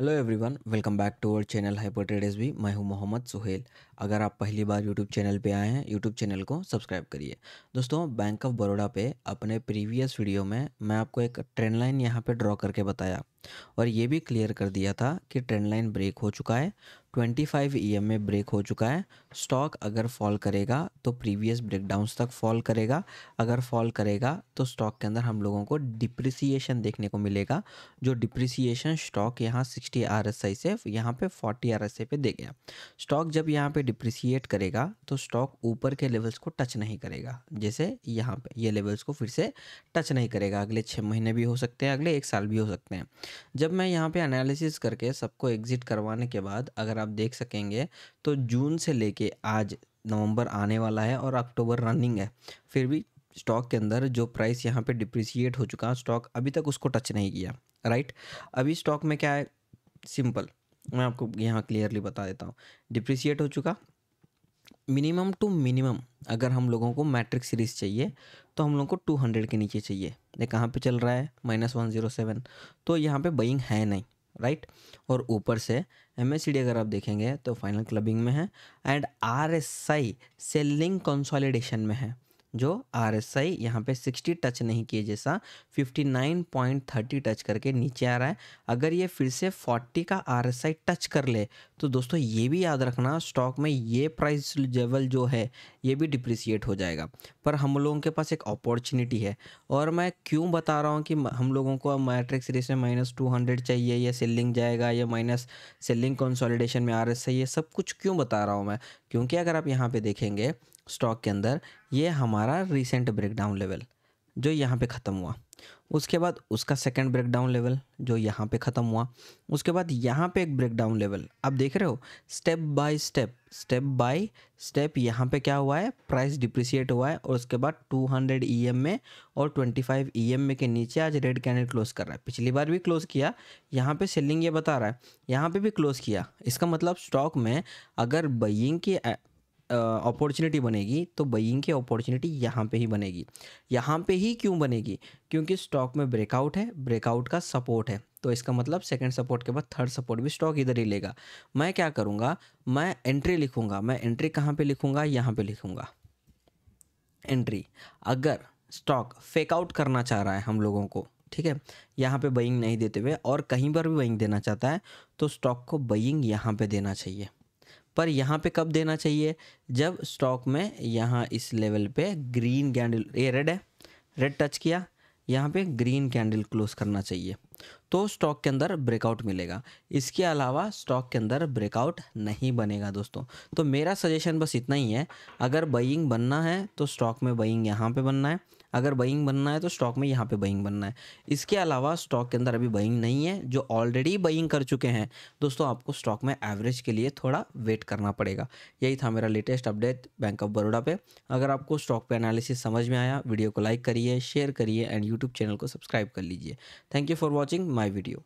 Hello everyone welcome back to our channel hyper traders भी मैं हूं मोहम्मद सुहेल अगर आप पहली बार यूट्यूब चैनल पे आए हैं यूट्यूब चैनल को सब्सक्राइब करिए दोस्तों बैंक ऑफ बड़ौदा पे अपने प्रीवियस वीडियो में मैं आपको एक ट्रेंड लाइन यहाँ पे ड्रॉ करके बताया और ये भी क्लियर कर दिया था कि ट्रेंड लाइन ब्रेक हो चुका है 25 एम में ब्रेक हो चुका है स्टॉक अगर फॉल करेगा तो प्रीवियस ब्रेकडाउंस तक फॉल करेगा अगर फॉल करेगा तो स्टॉक के अंदर हम लोगों को डिप्रिसिएशन देखने को मिलेगा जो डिप्रिसिएशन स्टॉक यहाँ 60 आर एस आई से यहाँ पे 40 आर एस आई पे दे गया स्टॉक जब यहाँ पे डिप्रिसिएट करेगा तो स्टॉक ऊपर के लेवल्स को टच नहीं करेगा जैसे यहाँ पर ये लेवल्स को फिर से टच नहीं करेगा अगले छः महीने भी हो सकते हैं अगले एक साल भी हो सकते हैं जब मैं यहाँ पर एनालिसिस करके सबको एग्जिट करवाने के बाद अगर आप देख सकेंगे तो जून से लेके आज नवंबर आने वाला है और अक्टूबर रनिंग है फिर भी स्टॉक के अंदर जो प्राइस यहाँ पे डिप्रिसिएट हो चुका स्टॉक अभी तक उसको टच नहीं किया राइट अभी स्टॉक में क्या है सिंपल मैं आपको यहाँ क्लियरली बता देता हूँ डिप्रिसिएट हो चुका मिनिमम टू मिनिमम अगर हम लोगों को मैट्रिक सीरीज़ चाहिए तो हम लोग को टू हंड्रेड के नीचे चाहिए ये कहाँ पे चल रहा है माइनस वन जीरो सेवन तो यहाँ पे बइंग है नहीं राइट और ऊपर से एम अगर आप देखेंगे तो फाइनल क्लबिंग में है and R S I selling consolidation में है जो आर एस आई यहाँ पर सिक्सटी टच नहीं किए जैसा fifty nine point thirty touch करके नीचे आ रहा है अगर ये फिर से फोर्टी का आर एस आई टच कर ले तो दोस्तों ये भी याद रखना स्टॉक में ये प्राइस लेवल जो है ये भी डिप्रिसिएट हो जाएगा पर हम लोगों के पास एक अपॉर्चुनिटी है और मैं क्यों बता रहा हूँ कि हम लोगों को मैट्रिक्स रेस में माइनस टू हंड्रेड चाहिए या सेलिंग जाएगा या माइनस सेलिंग कंसोलिडेशन में आर एस आई ये सब कुछ क्यों बता रहा हूँ मैं क्योंकि अगर आप यहाँ पे देखेंगे स्टॉक के अंदर ये हमारा रिसेंट ब्रेकडाउन लेवल जो यहाँ पे ख़त्म हुआ उसके बाद उसका सेकंड ब्रेकडाउन लेवल जो यहाँ पे ख़त्म हुआ उसके बाद यहाँ पे एक ब्रेकडाउन लेवल आप देख रहे हो step by step step by step यहाँ पे क्या हुआ है प्राइस डिप्रिसिएट हुआ है और उसके बाद 200 हंड्रेड ई एम में और 25 फाइव ई एम में के नीचे आज रेड कैंडल क्लोज कर रहा है पिछली बार भी क्लोज किया यहाँ पे सेलिंग ये बता रहा है यहाँ पे भी क्लोज किया इसका मतलब स्टॉक में अगर बइंग की अपॉर्चुनिटी बनेगी तो बइंग की अपॉर्चुनिटी यहाँ पे ही बनेगी यहाँ पे ही क्यों बनेगी क्योंकि स्टॉक में ब्रेकआउट है ब्रेकआउट का सपोर्ट है तो इसका मतलब सेकंड सपोर्ट के बाद थर्ड सपोर्ट भी स्टॉक इधर ही लेगा मैं क्या करूँगा मैं एंट्री लिखूँगा मैं एंट्री कहाँ पर लिखूँगा यहाँ पर लिखूँगा एंट्री अगर स्टॉक फेकआउट करना चाह रहा है हम लोगों को ठीक है यहाँ पे बइंग नहीं देते हुए और कहीं पर भी बइंग देना चाहता है तो स्टॉक को बइंग यहाँ पे देना चाहिए पर यहाँ पे कब देना चाहिए जब स्टॉक में यहाँ इस लेवल पे ग्रीन कैंडल ये रेड है रेड टच किया यहाँ पे ग्रीन कैंडल क्लोज करना चाहिए तो स्टॉक के अंदर ब्रेकआउट मिलेगा इसके अलावा स्टॉक के अंदर ब्रेकआउट नहीं बनेगा दोस्तों तो मेरा सजेशन बस इतना ही है अगर बइंग बनना है तो स्टॉक में बइंग यहाँ पे बनना है अगर बइंग बनना है तो स्टॉक में यहाँ पे बइंग बनना है इसके अलावा स्टॉक के अंदर अभी बइंग नहीं है जो ऑलरेडी बइंग कर चुके हैं दोस्तों आपको स्टॉक में एवरेज के लिए थोड़ा वेट करना पड़ेगा यही था मेरा latest update bank of Baroda पे अगर आपको स्टॉक पे एनालिसिस समझ में आया वीडियो को लाइक करिए शेयर करिए एंड यूट्यूब चैनल को सब्सक्राइब कर लीजिए thank you for watching watching my video.